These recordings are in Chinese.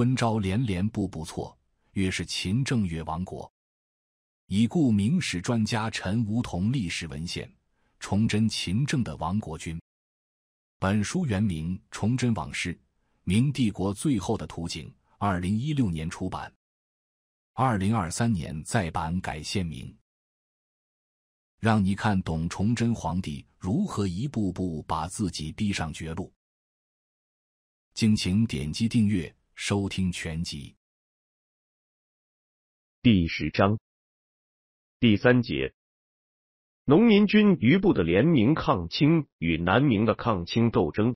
昏招连连，步步错，越是勤政越亡国。已故明史专家陈梧桐历史文献《崇祯勤政的亡国君》。本书原名《崇祯往事：明帝国最后的图景》，二零一六年出版，二零二三年再版改现名，让你看懂崇祯皇帝如何一步步把自己逼上绝路。敬请点击订阅。收听全集。第十章，第三节：农民军余部的联名抗清与南明的抗清斗争。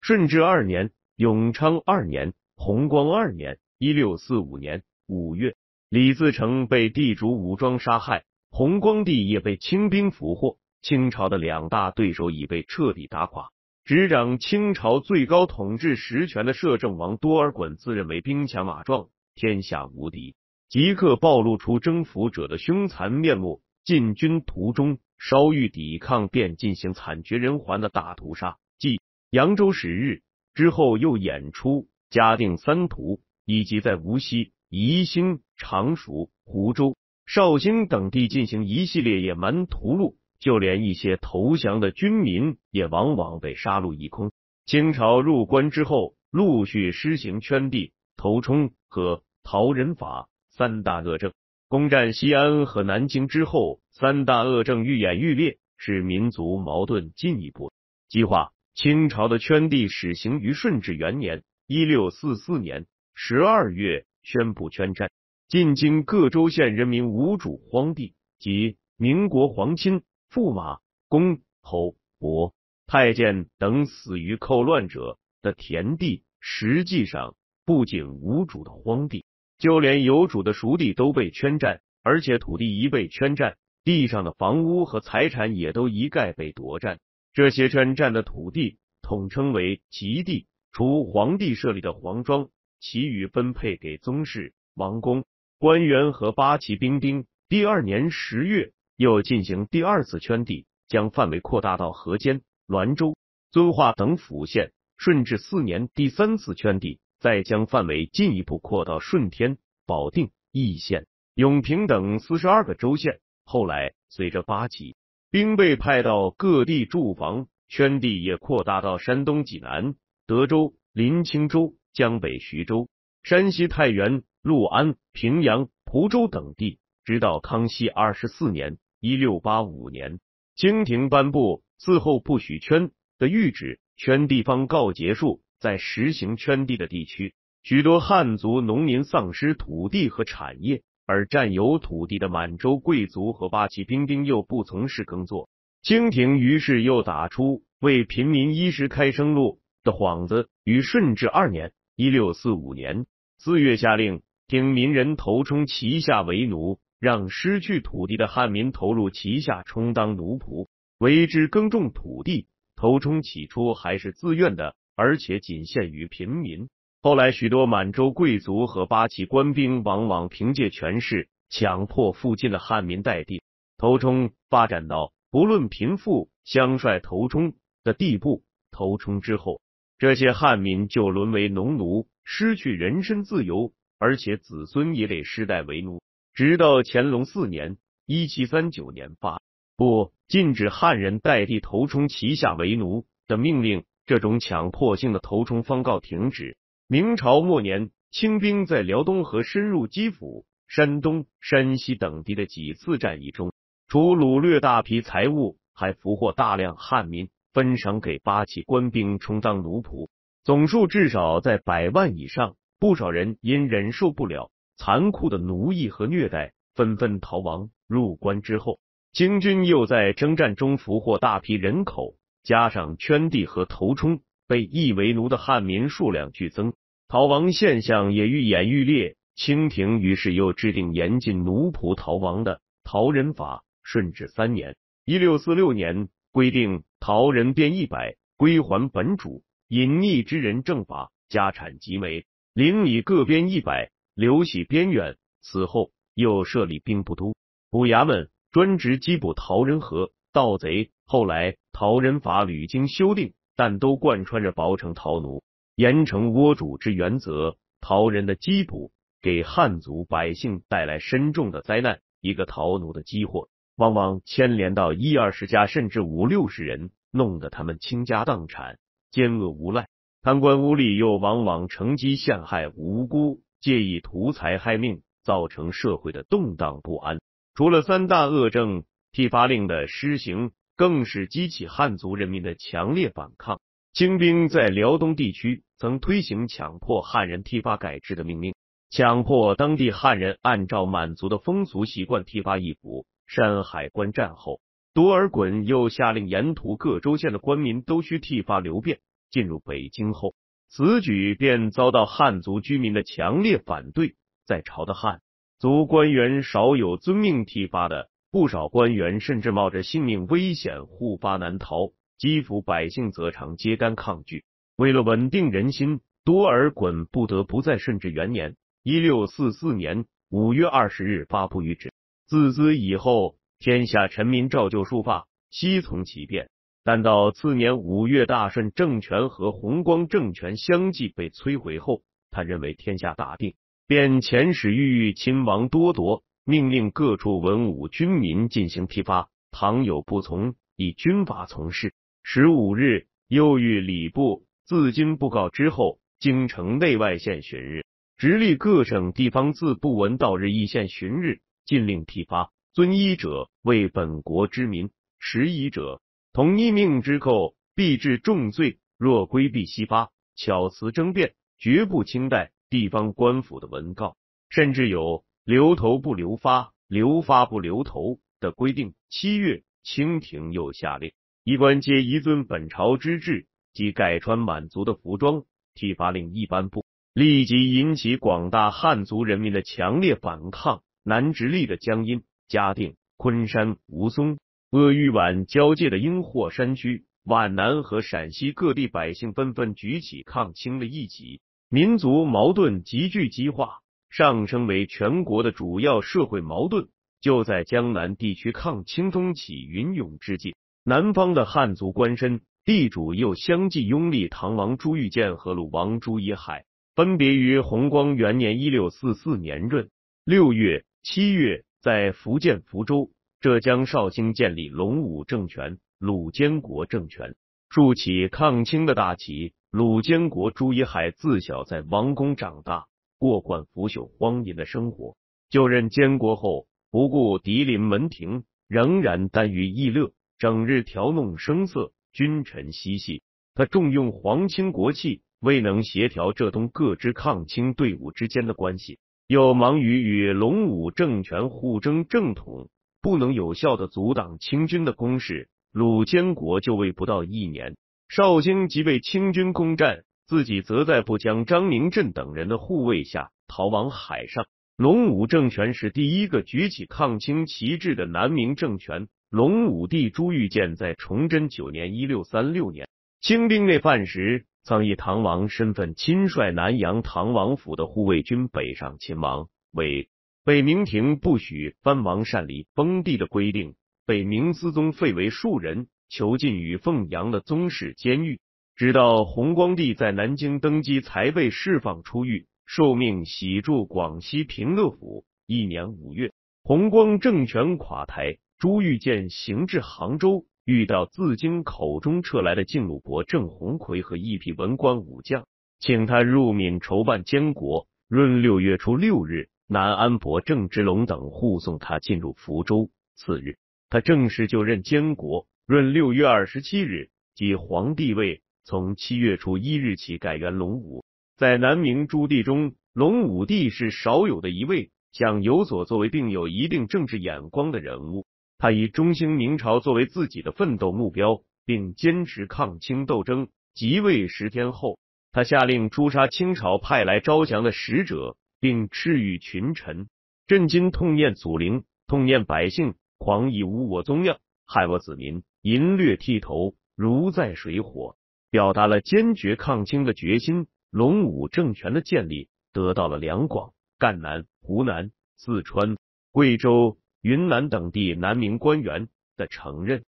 顺治二年、永昌二年、弘光二年（一六四五年五月），李自成被地主武装杀害，弘光帝也被清兵俘获，清朝的两大对手已被彻底打垮。执掌清朝最高统治实权的摄政王多尔衮自认为兵强马壮，天下无敌，即刻暴露出征服者的凶残面目。进军途中，稍遇抵抗，便进行惨绝人寰的大屠杀，即扬州十日。之后又演出嘉定三屠，以及在无锡、宜兴、常熟、湖州、绍兴等地进行一系列野蛮屠戮。就连一些投降的军民也往往被杀戮一空。清朝入关之后，陆续施行圈地、投冲和逃人法三大恶政。攻占西安和南京之后，三大恶政愈演愈烈，使民族矛盾进一步激化。清朝的圈地始行于顺治元年（一六四四年）十二月，宣布圈占进京各州县人民无主荒地及民国皇亲。驸马、公、侯、伯、太监等死于寇乱者的田地，实际上不仅无主的荒地，就连有主的熟地都被圈占。而且土地一被圈占，地上的房屋和财产也都一概被夺占。这些圈占的土地统称为极地，除皇帝设立的皇庄，其余分配给宗室、王公、官员和八旗兵丁。第二年十月。又进行第二次圈地，将范围扩大到河间、滦州、遵化等府县。顺治四年第三次圈地，再将范围进一步扩到顺天、保定、易县、永平等四十二个州县。后来随着八旗兵被派到各地驻防，圈地也扩大到山东济南、德州、临清州、江北徐州、山西太原、潞安、平阳、蒲州等地。直到康熙二十四年。一六八五年，清廷颁布“自后不许圈”的谕旨，圈地方告结束。在实行圈地的地区，许多汉族农民丧失土地和产业，而占有土地的满洲贵族和八旗兵丁又不从事耕作，清廷于是又打出为平民衣食开生路的幌子。于顺治二年（一六四五年）四月下令，听民人投充旗下为奴。让失去土地的汉民投入旗下充当奴仆，为之耕种土地。头充起初还是自愿的，而且仅限于平民。后来，许多满洲贵族和八旗官兵往往凭借权势强迫附近的汉民代地。头充发展到不论贫富、乡帅头充的地步。头充之后，这些汉民就沦为农奴，失去人身自由，而且子孙也得世代为奴。直到乾隆四年（一七三九年），发布禁止汉人代地投充旗下为奴的命令，这种强迫性的投充方告停止。明朝末年，清兵在辽东和深入基辅、山东、山西等地的几次战役中，除掳掠大批财物，还俘获大量汉民，分赏给八旗官兵充当奴仆，总数至少在百万以上。不少人因忍受不了。残酷的奴役和虐待，纷纷逃亡。入关之后，清军又在征战中俘获大批人口，加上圈地和投冲，被役为奴的汉民数量剧增，逃亡现象也愈演愈烈。清廷于是又制定严禁奴仆逃亡的逃人法。顺治三年（一六四六年），规定逃人编一百，归还本主；隐匿之人正法，家产即没，邻里各编一百。刘喜边远，此后又设立兵部都，捕衙门，专职缉捕逃人和盗贼。后来，逃人法屡经修订，但都贯穿着薄惩逃奴、严惩倭主之原则。逃人的缉捕给汉族百姓带来深重的灾难。一个逃奴的激祸，往往牵连到一二十家，甚至五六十人，弄得他们倾家荡产。奸恶无赖、贪官污吏又往往乘机陷害无辜。借以图财害命，造成社会的动荡不安。除了三大恶政剃发令的施行，更是激起汉族人民的强烈反抗。清兵在辽东地区曾推行强迫汉人剃发改制的命令，强迫当地汉人按照满族的风俗习惯剃发易服。山海关战后，多尔衮又下令沿途各州县的官民都需剃发留辫。进入北京后。此举便遭到汉族居民的强烈反对，在朝的汉族官员少有遵命剃发的，不少官员甚至冒着性命危险护发难逃，基辅百姓则常揭竿抗拒。为了稳定人心，多尔衮不得不在顺治元年（一六四四年）五月二十日发布谕旨，自兹以后，天下臣民照旧束发，悉从其变。但到次年五月，大顺政权和弘光政权相继被摧毁后，他认为天下大定，便遣使御亲王多铎，命令各处文武军民进行批发，倘有不从，以军法从事。十五日，又遇礼部，自今布告之后，京城内外县巡日，直隶各省地方自布闻到日，一县巡日，禁令批发，遵医者为本国之民，食医者。同一命之寇，必治重罪；若规避西发，巧词争辩，绝不轻待地方官府的文告。甚至有留头不留发，留发不留头的规定。七月，清廷又下令，衣冠皆一尊本朝之制，即改穿满族的服装。剃发令一般不。立即引起广大汉族人民的强烈反抗。南直隶的江阴、嘉定、昆山、吴淞。鄂豫皖交界的英霍山区、皖南和陕西各地百姓纷纷举起抗清的义旗，民族矛盾急剧激化，上升为全国的主要社会矛盾。就在江南地区抗清风起云涌之际，南方的汉族官绅、地主又相继拥立唐王朱玉建和鲁王朱以海，分别于弘光元年（一六四四年）闰六月、七月，在福建福州。浙江绍兴建立龙武政权、鲁监国政权，竖起抗清的大旗。鲁监国朱一海自小在王宫长大，过惯腐朽荒淫的生活。就任监国后，不顾敌邻门庭，仍然耽于逸乐，整日调弄声色，君臣嬉戏。他重用皇亲国戚，未能协调浙东各支抗清队伍之间的关系，又忙于与龙武政权互争正统。不能有效的阻挡清军的攻势，鲁监国就位不到一年，绍兴即被清军攻占，自己则在不将张明振等人的护卫下逃往海上。龙武政权是第一个举起抗清旗帜的南明政权，龙武帝朱玉建在崇祯九年（一六三六年），清兵内犯时，曾以唐王身份亲率南阳唐王府的护卫军北上勤王为。北明廷不许藩王擅离封地的规定，被明思宗废为庶人，囚禁于凤阳的宗室监狱，直到洪光帝在南京登基才被释放出狱，受命洗住广西平乐府。一年五月，洪光政权垮台，朱玉建行至杭州，遇到自京口中撤来的晋鲁国郑鸿奎和一批文官武将，请他入闽筹办监国。闰六月初六日。南安伯郑芝龙等护送他进入福州。次日，他正式就任监国。闰六月二十七日，即皇帝位。从七月初一日起，改元龙武。在南明诸帝中，龙武帝是少有的一位想有所作为并有一定政治眼光的人物。他以中兴明朝作为自己的奋斗目标，并坚持抗清斗争。即位十天后，他下令诛杀清朝派来招降的使者。并斥谕群臣，震惊痛念祖灵，痛念百姓，狂以无我宗庙，害我子民，淫掠剃头，如在水火，表达了坚决抗清的决心。隆武政权的建立得到了两广、赣南、湖南、四川、贵州、云南等地南明官员的承认。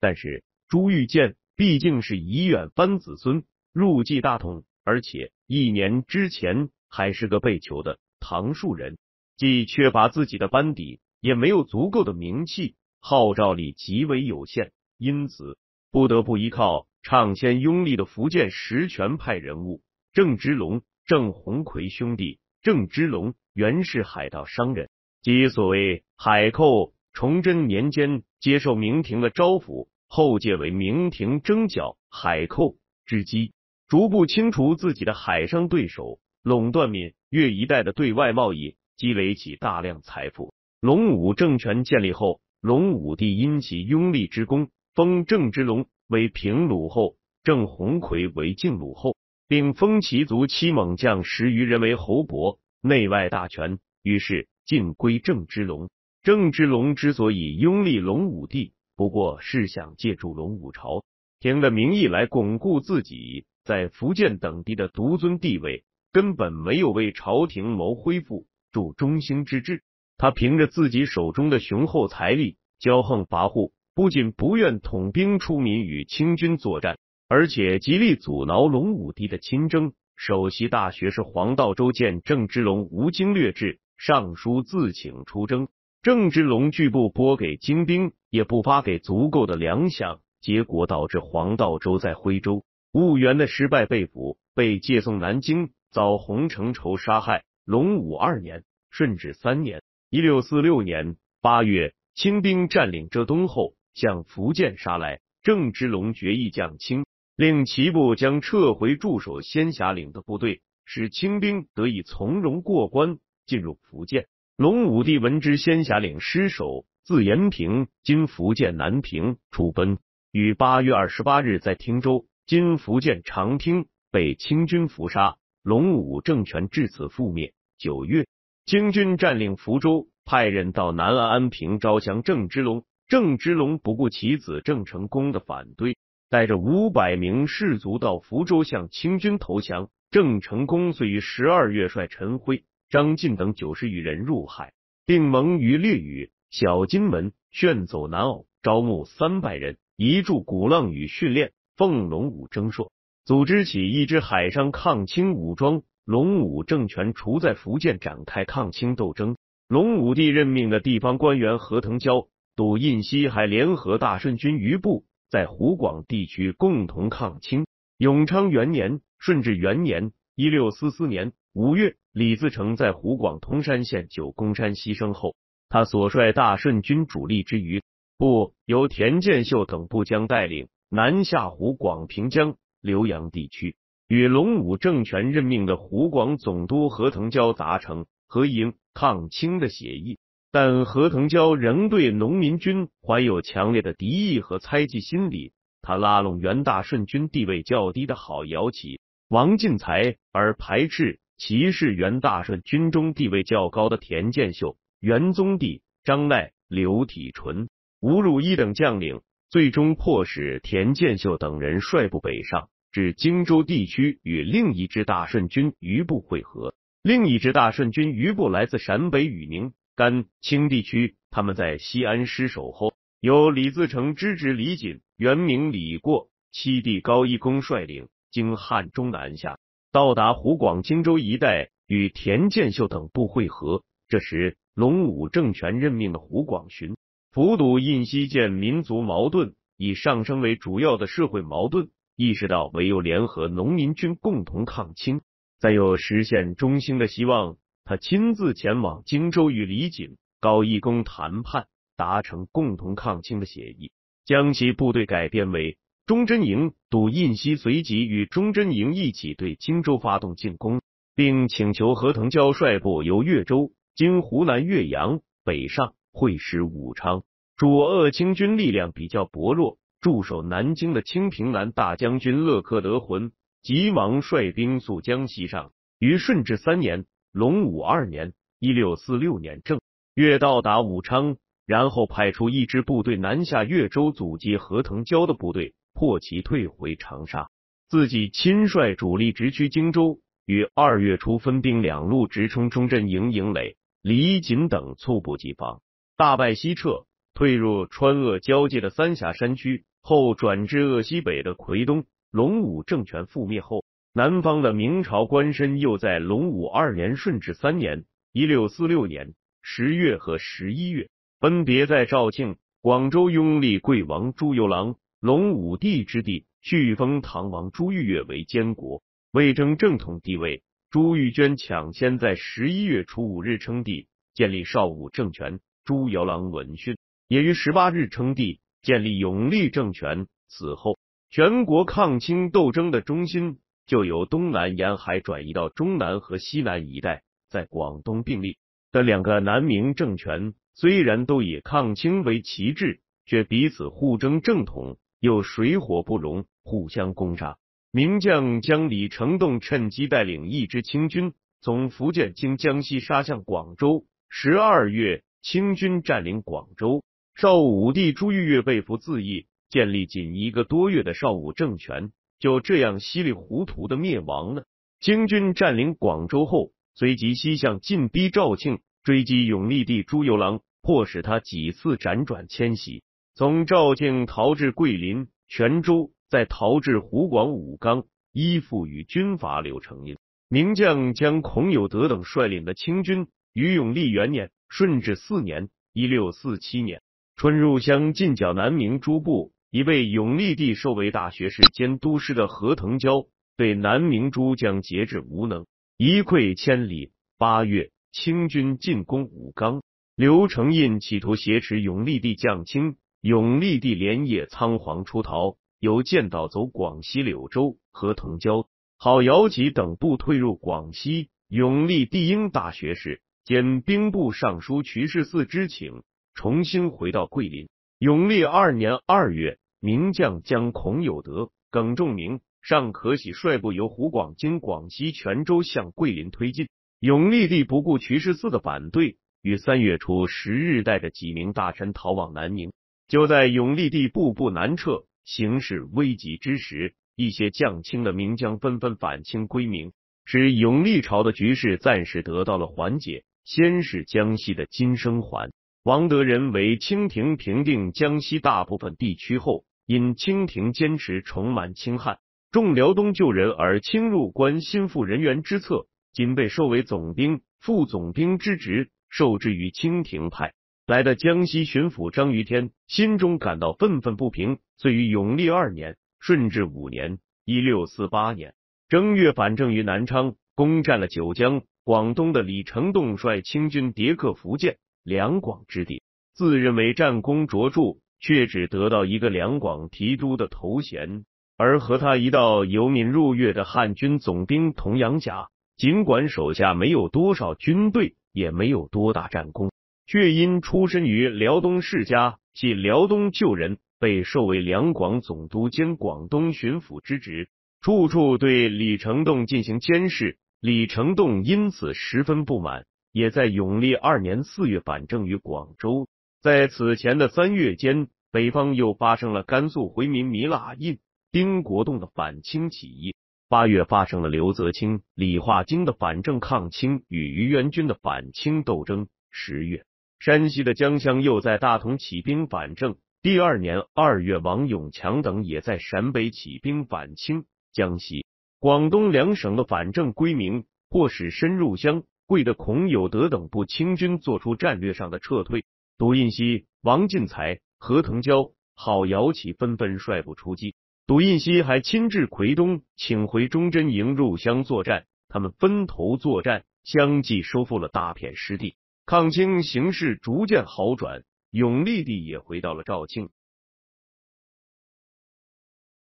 但是朱玉建毕竟是以远藩子孙入继大统。而且一年之前还是个被囚的唐树人，既缺乏自己的班底，也没有足够的名气，号召力极为有限，因此不得不依靠唱先拥立的福建实权派人物郑芝龙、郑鸿奎兄弟。郑芝龙原是海盗商人，即所谓海寇。崇祯年间接受明廷的招抚后，借为明廷征剿海寇之机。逐步清除自己的海上对手，垄断闽粤一带的对外贸易，积累起大量财富。龙武政权建立后，龙武帝因其拥立之功，封郑芝龙为平鲁后，郑鸿逵为靖鲁后，并封其族七猛将十余人为侯伯，内外大权于是尽归郑芝龙。郑芝龙之所以拥立龙武帝，不过是想借助龙武朝，廷的名义来巩固自己。在福建等地的独尊地位根本没有为朝廷谋恢复、助中兴之志。他凭着自己手中的雄厚财力，骄横跋扈，不仅不愿统兵出民与清军作战，而且极力阻挠隆武帝的亲征。首席大学士黄道周见郑芝龙无经略志，上书自请出征，郑芝龙拒不拨给精兵，也不发给足够的粮饷，结果导致黄道周在徽州。务源的失败，被捕，被借送南京，遭洪承畴杀害。隆武二年，顺治三年（一六四六年八月），清兵占领浙东后，向福建杀来。郑芝龙决意降清，令其部将撤回驻守仙霞岭的部队，使清兵得以从容过关进入福建。隆武帝闻知仙霞岭失守，自延平（今福建南平）出奔，于八月二十八日在汀州。今福建长汀被清军伏杀，龙武政权至此覆灭。九月，清军占领福州，派人到南安、安平招降郑芝龙。郑芝龙不顾其子郑成功的反对，带着五百名士卒到福州向清军投降。郑成功遂于十二月率陈辉、张进等九十余人入海，并盟于烈屿、小金门，旋走南澳，招募三百人，移驻鼓浪屿训练。奉龙武征硕组织起一支海上抗清武装，龙武政权除在福建展开抗清斗争，龙武帝任命的地方官员何腾蛟、杜印熙还联合大顺军余部在湖广地区共同抗清。永昌元年（顺治元年，一六四四年五月），李自成在湖广通山县九宫山牺牲后，他所率大顺军主力之余部由田建秀等部将带领。南下湖广平江、浏阳地区，与龙武政权任命的湖广总督何腾蛟达成合营抗清的协议，但何腾蛟仍对农民军怀有强烈的敌意和猜忌心理。他拉拢袁大顺军地位较低的郝瑶旗、王进才，而排斥歧视袁大顺军中地位较高的田建秀、袁宗帝、张赖、刘体纯、吴汝一等将领。最终迫使田建秀等人率部北上，至荆州地区与另一支大顺军余部会合。另一支大顺军余部来自陕北与宁甘青地区，他们在西安失守后，由李自成之侄李锦、原名李过、七弟高一公率领，经汉中南下，到达湖广荆州一带与田建秀等部会合。这时，龙武政权任命的胡广巡。抚堵印西见民族矛盾已上升为主要的社会矛盾，意识到唯有联合农民军共同抗清，才有实现中兴的希望。他亲自前往荆州与李景、高义公谈判，达成共同抗清的协议，将其部队改编为忠贞营。堵印西随即与忠贞营一起对荆州发动进攻，并请求何腾蛟率部由岳州经湖南岳阳北上。会师武昌，主鄂清军力量比较薄弱。驻守南京的清平南大将军勒克德浑急忙率兵溯江西上。于顺治三年（隆武二年，一六四六年正月）到达武昌，然后派出一支部队南下越州阻击何腾蛟的部队，迫其退回长沙，自己亲率主力直趋荆州。于二月初分兵两路直冲中阵营营垒，李锦等猝不及防。大败西撤，退入川鄂交界的三峡山区，后转至鄂西北的夔东。龙武政权覆灭后，南方的明朝官绅又在龙武二年、顺治三年（一六四六年）十月和十一月，分别在肇庆、广州拥立贵王朱由榔（龙武帝之弟）续封唐王朱聿月为监国，为争正统地位，朱玉娟抢先在十一月初五日称帝，建立邵武政权。朱由榔闻讯，也于十八日称帝，建立永历政权。此后，全国抗清斗争的中心就由东南沿海转移到中南和西南一带。在广东并立的两个南明政权，虽然都以抗清为旗帜，却彼此互争正统，又水火不容，互相攻杀。名将将李成栋趁机带领一支清军，从福建经江西杀向广州。十二月。清军占领广州，少武帝朱玉月被俘自缢，建立仅一个多月的少武政权就这样稀里糊涂的灭亡了。清军占领广州后，随即西向进逼肇庆，追击永历帝朱由榔，迫使他几次辗转迁徙，从肇庆逃至桂林、泉州，再逃至湖广武冈，依附于军阀刘承荫。名将将孔有德等率领的清军于永历元年。顺治四年（一六四七年）春，入乡进剿南明诸部。一位永历帝授为大学士兼督师的何腾蛟，对南明诸将节制无能，一溃千里。八月，清军进攻武冈，刘承印企图挟持永历帝降清，永历帝连夜仓皇出逃，由建道走广西柳州。何腾蛟、郝瑶吉等部退入广西。永历帝英大学士。兼兵部尚书瞿式嗣之请，重新回到桂林。永历二年二月，名将将孔有德、耿仲明、尚可喜率部由湖广经广西全州向桂林推进。永历帝不顾瞿世嗣的反对，于三月初十日带着几名大臣逃往南宁。就在永历帝步步南撤、形势危急之时，一些将清的名将纷纷反清归明，使永历朝的局势暂时得到了缓解。先是江西的金生桓，王德仁为清廷平定江西大部分地区后，因清廷坚持重满清汉、重辽东旧人而轻入关心腹人员之策，仅被授为总兵、副总兵之职，受制于清廷派来的江西巡抚张于天，心中感到愤愤不平。遂于永历二年、顺治五年（一六四八年）正月反正于南昌，攻占了九江。广东的李成栋率清军迭克福建两广之地，自认为战功卓著，却只得到一个两广提督的头衔。而和他一道游民入粤的汉军总兵佟杨甲，尽管手下没有多少军队，也没有多大战功，却因出身于辽东世家，系辽东旧人，被授为两广总督兼广东巡抚之职，处处对李成栋进行监视。李成栋因此十分不满，也在永历二年四月反正于广州。在此前的三月间，北方又发生了甘肃回民弥喇印、丁国栋的反清起义。八月发生了刘泽清、李化金的反正抗清与于元军的反清斗争。十月，山西的江乡又在大同起兵反正。第二年二月，王永强等也在陕北起兵反清。江西。广东两省的反正归明，迫使深入湘桂的孔有德等部清军做出战略上的撤退。杜印西、王进才、何腾蛟、郝瑶旗纷纷率部出击。杜印西还亲至奎东，请回忠贞营入湘作战。他们分头作战，相继收复了大片失地，抗清形势逐渐好转。永历帝也回到了肇庆，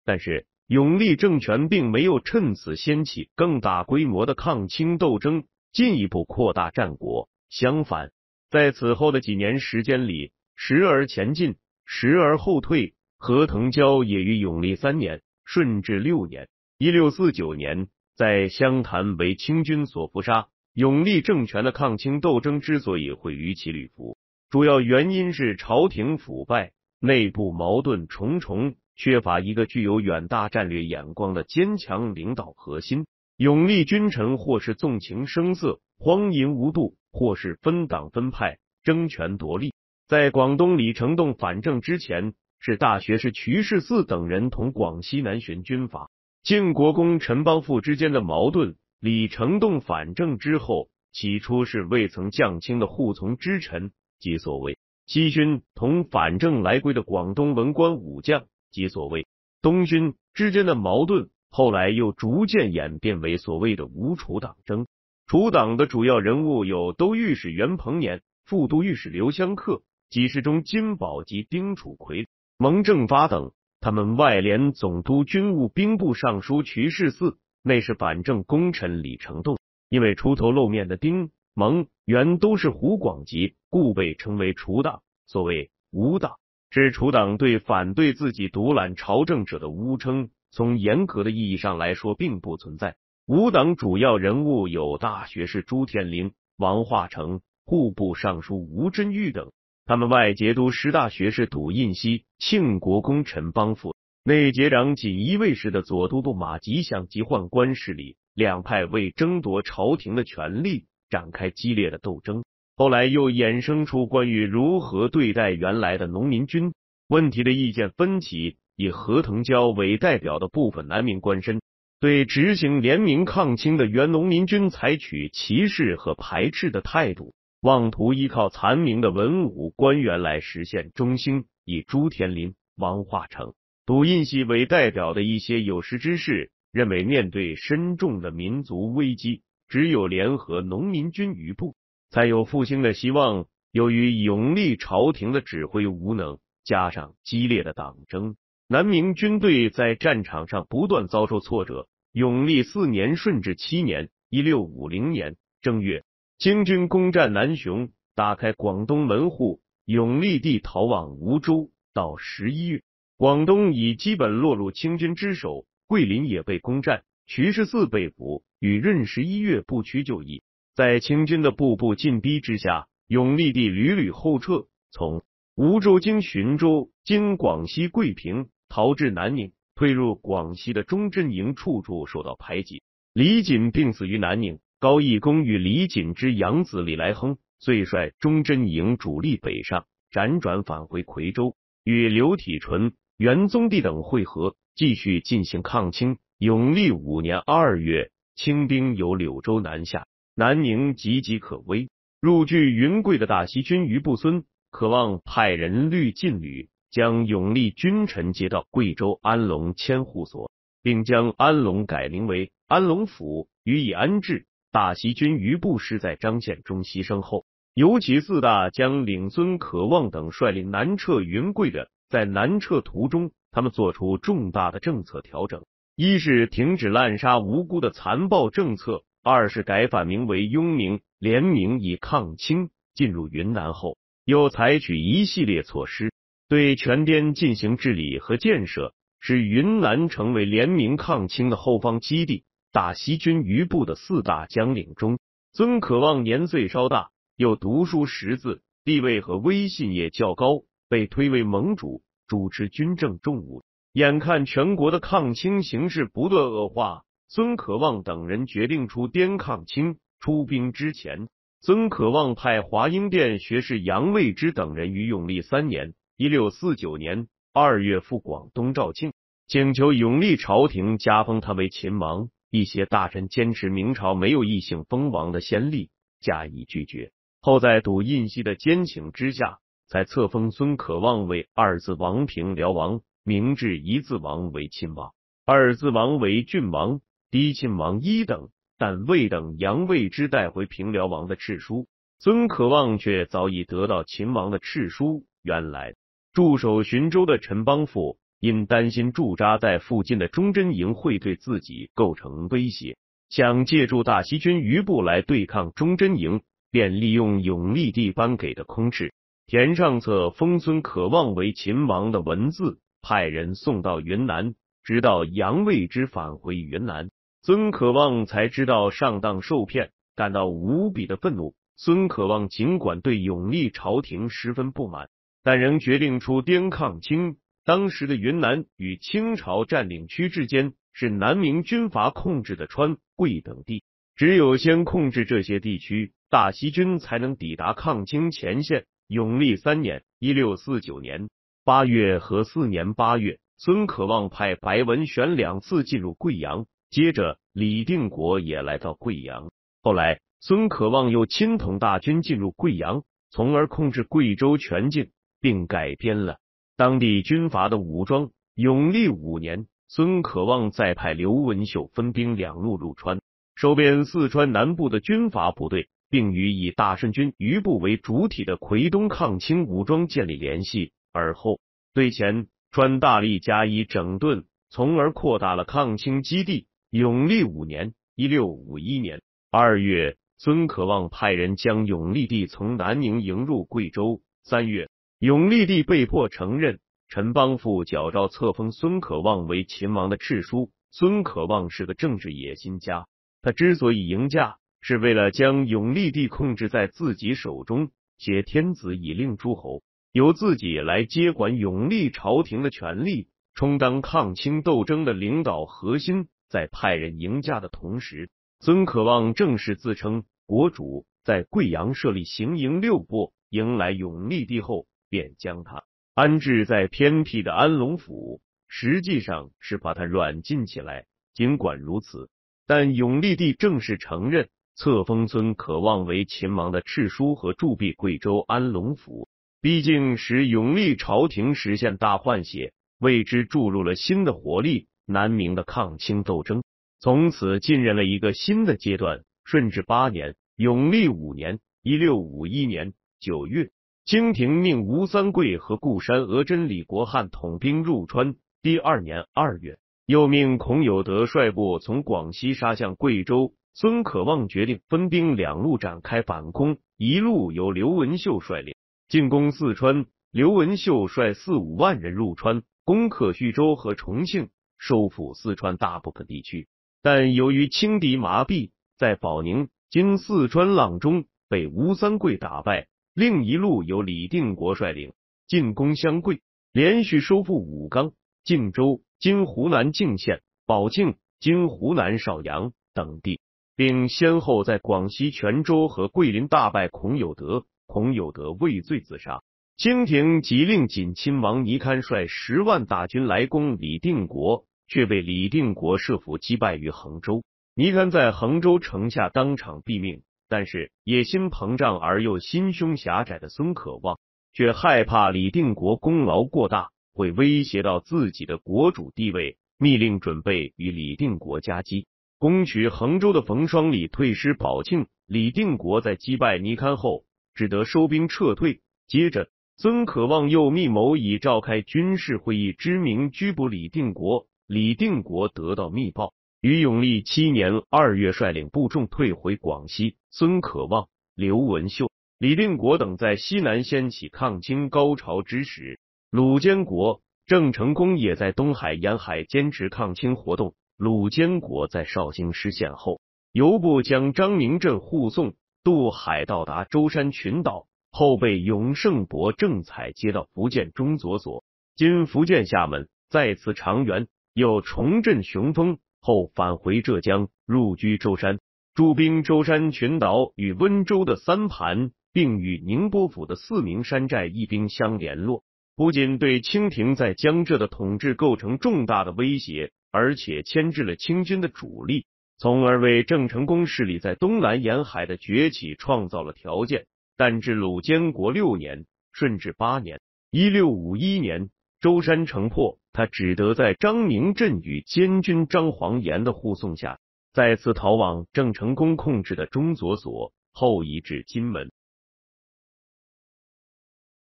但是。永历政权并没有趁此掀起更大规模的抗清斗争，进一步扩大战果。相反，在此后的几年时间里，时而前进，时而后退。何腾蛟也于永历三年、顺治六年（一六四九年）在湘潭为清军所伏杀。永历政权的抗清斗争之所以会于其旅伏，主要原因是朝廷腐败，内部矛盾重重。缺乏一个具有远大战略眼光的坚强领导核心，勇立君臣，或是纵情声色、荒淫无度，或是分党分派、争权夺利。在广东李成栋反正之前，是大学士瞿世嗣等人同广西南巡军阀靖国公陈邦富之间的矛盾。李成栋反正之后，起初是未曾降清的护从之臣即所谓西军同反正来归的广东文官武将。即所谓东军之间的矛盾，后来又逐渐演变为所谓的吴楚党争。楚党的主要人物有都御史袁鹏年、副都御史刘湘克、几事中金宝及丁楚奎、蒙正发等。他们外联总督军务兵部尚书瞿世嗣，内是反正功臣李成栋。因为出头露面的丁、蒙、袁都是湖广籍，故被称为楚党。所谓吴党。是楚党对反对自己独揽朝政者的诬称，从严格的意义上来说并不存在。五党主要人物有大学士朱天林、王化成、户部尚书吴真玉等，他们外结都师大学士董印熙、庆国公陈邦富，内结长锦衣卫事的左都督马吉祥及宦官势力，两派为争夺朝廷的权力展开激烈的斗争。后来又衍生出关于如何对待原来的农民军问题的意见分歧。以何腾蛟为代表的部分南明官绅，对执行联名抗清的原农民军采取歧视和排斥的态度，妄图依靠残明的文武官员来实现中兴。以朱天林、王化成、杜印熙为代表的一些有识之士，认为面对深重的民族危机，只有联合农民军余部。才有复兴的希望。由于永历朝廷的指挥无能，加上激烈的党争，南明军队在战场上不断遭受挫折。永历四年、顺治七年（一六五零年正月），清军攻占南雄，打开广东门户。永历帝逃往梧州。到十一月，广东已基本落入清军之手，桂林也被攻占，徐世四被捕，与闰十一月不屈就义。在清军的步步进逼之下，永历帝屡屡后撤，从梧州经浔州、经广西桂平逃至南宁，退入广西的中贞营，处处受到排挤。李锦病死于南宁，高义公与李锦之养子李来亨遂率中贞营主力北上，辗转返回夔州，与刘体纯、元宗帝等会合，继续进行抗清。永历五年二月，清兵由柳州南下。南宁岌岌可危，入据云贵的大西军余部孙渴望派人率劲旅将永历君臣接到贵州安龙千户所，并将安龙改名为安龙府予以安置。大西军余部师在张献忠牺牲后，尤其四大将领孙可望等率领南撤云贵的，在南撤途中，他们做出重大的政策调整：一是停止滥杀无辜的残暴政策。二是改反名为雍明联名以抗清。进入云南后，又采取一系列措施，对全滇进行治理和建设，使云南成为联名抗清的后方基地。大西军余部的四大将领中，曾可望年岁稍大，又读书识字，地位和威信也较高，被推为盟主，主持军政重务。眼看全国的抗清形势不断恶化。孙可望等人决定出滇抗清。出兵之前，孙可望派华英殿学士杨卫之等人于永历三年（一六四九年）二月赴广东肇庆，请求永历朝廷加封他为秦王。一些大臣坚持明朝没有异姓封王的先例，加以拒绝。后在赌胤熙的坚请之下，才册封孙可望为二子王平辽王、明治一字王为亲王、二子王为郡王。逼亲王一等，但未等杨卫之带回平辽王的敕书，孙可望却早已得到秦王的敕书。原来驻守寻州的陈邦傅，因担心驻扎在附近的忠贞营会对自己构成威胁，想借助大西军余部来对抗忠贞营，便利用永历帝颁给的空敕，填上册封孙可望为秦王的文字，派人送到云南。直到杨卫之返回云南。孙可望才知道上当受骗，感到无比的愤怒。孙可望尽管对永历朝廷十分不满，但仍决定出滇抗清。当时的云南与清朝占领区之间是南明军阀控制的川、贵等地，只有先控制这些地区，大西军才能抵达抗清前线。永历三年（一六四九年）八月和四年八月，孙可望派白文选两次进入贵阳。接着，李定国也来到贵阳。后来，孙可望又亲统大军进入贵阳，从而控制贵州全境，并改编了当地军阀的武装。永历五年，孙可望再派刘文秀分兵两路入川，收编四川南部的军阀部队，并与以大顺军余部为主体的奎东抗清武装建立联系，而后对前川大力加以整顿，从而扩大了抗清基地。永历五年（一六五一年），二月，孙可望派人将永历帝从南宁迎入贵州。三月，永历帝被迫承认陈邦富矫诏册封孙可望为秦王的敕书。孙可望是个政治野心家，他之所以迎驾，是为了将永历帝控制在自己手中，挟天子以令诸侯，由自己来接管永历朝廷的权力，充当抗清斗争的领导核心。在派人迎驾的同时，尊可望正式自称国主，在贵阳设立行营六部。迎来永历帝后，便将他安置在偏僻的安龙府，实际上是把他软禁起来。尽管如此，但永历帝正式承认册封尊可望为秦王的敕书和铸币贵州安龙府，毕竟使永历朝廷实现大换血，为之注入了新的活力。南明的抗清斗争从此进入了一个新的阶段。顺治八年、永历五年（一六五一年）九月，清廷命吴三桂和固山、额真、李国汉统兵入川。第二年二月，又命孔有德率部从广西杀向贵州。孙可望决定分兵两路展开反攻，一路由刘文秀率领进攻四川。刘文秀率四五万人入川，攻克徐州和重庆。收复四川大部分地区，但由于轻敌麻痹，在保宁经四川阆中被吴三桂打败。另一路由李定国率领进攻湘桂，连续收复武冈、靖州、今湖南靖县、保靖、今湖南邵阳等地，并先后在广西泉州和桂林大败孔有德。孔有德畏罪自杀。清廷即令锦亲王倪堪率十万大军来攻李定国。却被李定国设伏击败于衡州，倪堪在衡州城下当场毙命。但是野心膨胀而又心胸狭窄的孙可望却害怕李定国功劳过大会威胁到自己的国主地位，密令准备与李定国夹击，攻取衡州的冯双礼退师保庆。李定国在击败倪堪后，只得收兵撤退。接着，孙可望又密谋以召开军事会议之名拘捕李定国。李定国得到密报，于永历七年二月率领部众退回广西。孙可望、刘文秀、李定国等在西南掀起抗清高潮之时，鲁坚国、郑成功也在东海沿海坚持抗清活动。鲁坚国在绍兴失陷后，由部将张明镇护送渡海到达舟山群岛，后被永胜伯郑采接到福建中左所，今福建厦门，再次长援，又重振雄风后，返回浙江，入居舟山，驻兵舟山群岛与温州的三盘，并与宁波府的四明山寨一兵相联络。不仅对清廷在江浙的统治构成重大的威胁，而且牵制了清军的主力，从而为郑成功势力在东南沿海的崛起创造了条件。但至鲁监国六年（顺治八年，一六五一年），舟山城破。他只得在张明镇与监军张煌言的护送下，再次逃往郑成功控制的中左所，后移至金门。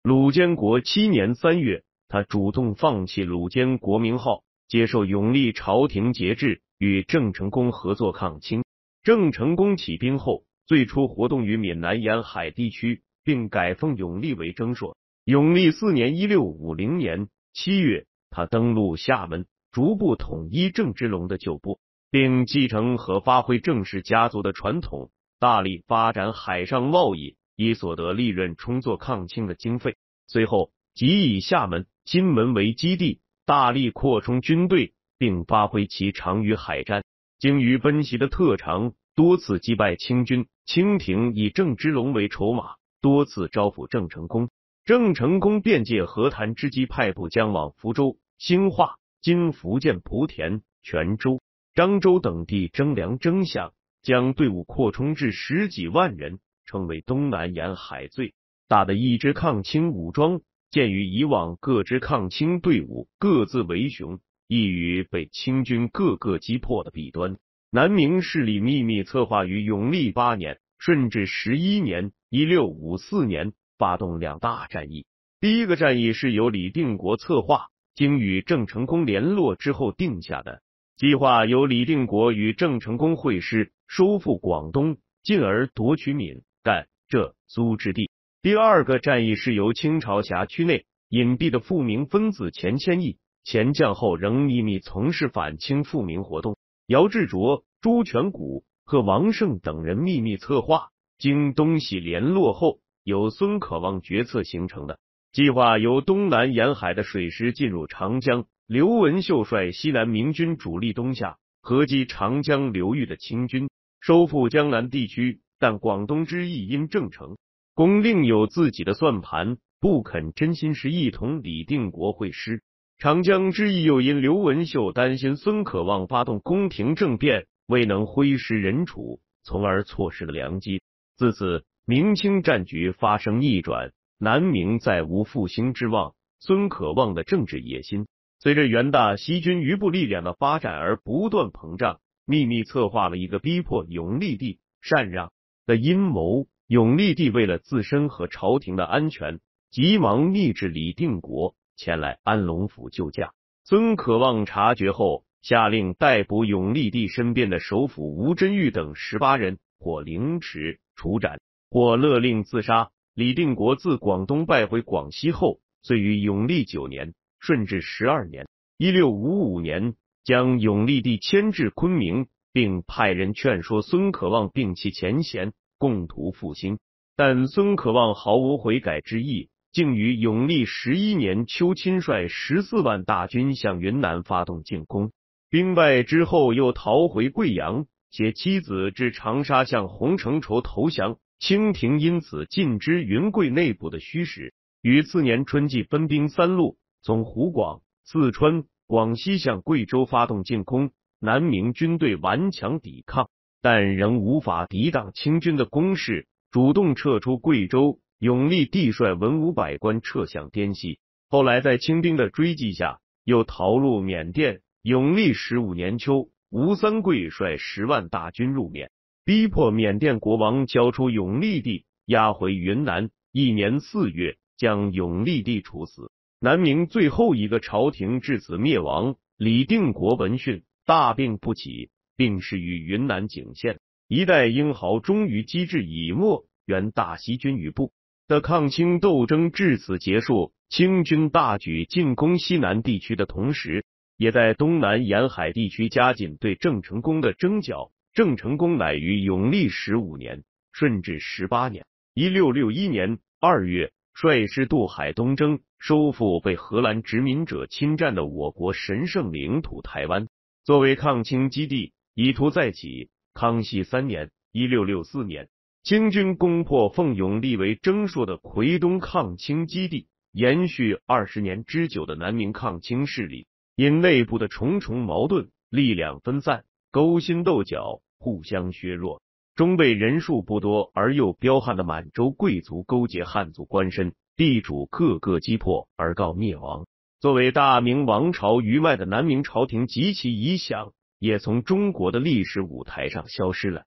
鲁监国七年三月，他主动放弃鲁监国名号，接受永历朝廷节制，与郑成功合作抗清。郑成功起兵后，最初活动于闽南沿海地区，并改奉永历为征朔。永历四年（一六五零年）七月。他登陆厦门，逐步统一郑芝龙的旧部，并继承和发挥郑氏家族的传统，大力发展海上贸易，以所得利润充作抗清的经费。随后，即以厦门、金门为基地，大力扩充军队，并发挥其长于海战、精于奔袭的特长，多次击败清军。清廷以郑芝龙为筹码，多次招抚郑成功。郑成功便借和谈之机，派部将往福州、兴化、今福建莆田、泉州、漳州等地征粮征饷，将队伍扩充至十几万人，成为东南沿海最大的一支抗清武装。鉴于以往各支抗清队伍各自为雄，易于被清军各个击破的弊端，南明势力秘密策划于永历八年、顺治十一年（一六五四年）。发动两大战役，第一个战役是由李定国策划，经与郑成功联络之后定下的计划，由李定国与郑成功会师，收复广东，进而夺取闽赣浙苏之地。第二个战役是由清朝辖区内隐蔽的复明分子钱谦益、前将后仍秘密从事反清复明活动，姚志卓、朱全谷和王胜等人秘密策划，经东西联络后。由孙可望决策形成的计划，由东南沿海的水师进入长江，刘文秀率西南明军主力东下，合击长江流域的清军，收复江南地区。但广东之意因郑成功另有自己的算盘，不肯真心实意同李定国会师。长江之意又因刘文秀担心孙可望发动宫廷政变，未能挥师人楚，从而错失了良机。自此。明清战局发生逆转，南明再无复兴之望。孙可望的政治野心随着元大西军余部力量的发展而不断膨胀，秘密策划了一个逼迫永历帝禅让的阴谋。永历帝为了自身和朝廷的安全，急忙密旨李定国前来安龙府救驾。孙可望察觉后，下令逮捕永历帝身边的首辅吴珍玉等十八人，或凌迟，处斩。或勒令自杀。李定国自广东败回广西后，遂于永历九年、顺治十二年（一六五五年）将永历帝迁至昆明，并派人劝说孙可望摒弃前嫌，共图复兴。但孙可望毫无悔改之意，竟于永历十一年秋亲率十四万大军向云南发动进攻，兵败之后又逃回贵阳，携妻子至长沙向洪承畴投降。清廷因此尽知云贵内部的虚实，于次年春季分兵三路，从湖广、四川、广西向贵州发动进攻。南明军队顽强抵抗，但仍无法抵挡清军的攻势，主动撤出贵州。永历帝率文武百官撤向滇西，后来在清兵的追击下，又逃入缅甸。永历十五年秋，吴三桂率十万大军入缅。逼迫缅甸国王交出永历帝，押回云南。一年四月，将永历帝处死。南明最后一个朝廷至此灭亡。李定国闻讯，大病不起，病逝于云南景县。一代英豪终于机智以末，原大西军余部的抗清斗争至此结束。清军大举进攻西南地区的同时，也在东南沿海地区加紧对郑成功的征剿。郑成功乃于永历十五年、顺治十八年（一六六一年二月）率师渡海东征，收复被荷兰殖民者侵占的我国神圣领土台湾，作为抗清基地，以图再起。康熙三年（一六六四年），清军攻破奉永历为征朔的奎东抗清基地，延续二十年之久的南明抗清势力，因内部的重重矛盾，力量分散，勾心斗角。互相削弱，中被人数不多而又彪悍的满洲贵族勾结汉族官绅、地主各个击破而告灭亡。作为大明王朝余脉的南明朝廷及其遗响，也从中国的历史舞台上消失了。